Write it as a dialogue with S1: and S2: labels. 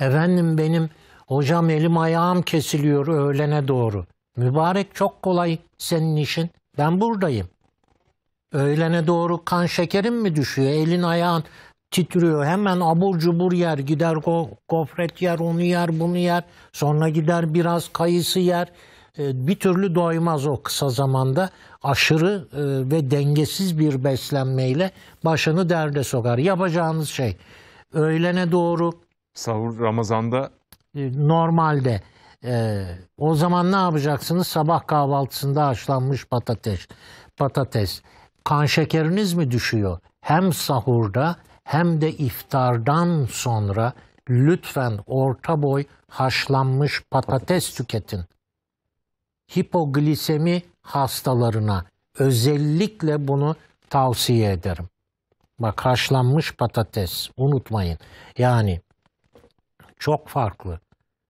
S1: Efendim benim hocam elim ayağım kesiliyor öğlene doğru. Mübarek çok kolay senin işin. Ben buradayım. Öğlene doğru kan şekerin mi düşüyor? Elin ayağın titriyor. Hemen abur cubur yer. Gider go gofret yer, onu yer, bunu yer. Sonra gider biraz kayısı yer. Ee, bir türlü doymaz o kısa zamanda. Aşırı e, ve dengesiz bir beslenmeyle başını derde sokar. Yapacağınız şey öğlene doğru Sahur Ramazan'da? E, normalde. Ee, o zaman ne yapacaksınız? Sabah kahvaltısında haşlanmış patates. Patates. Kan şekeriniz mi düşüyor? Hem sahurda hem de iftardan sonra lütfen orta boy haşlanmış patates, patates. tüketin. Hipoglisemi hastalarına özellikle bunu tavsiye ederim. Bak haşlanmış patates unutmayın. Yani
S2: çok farklı.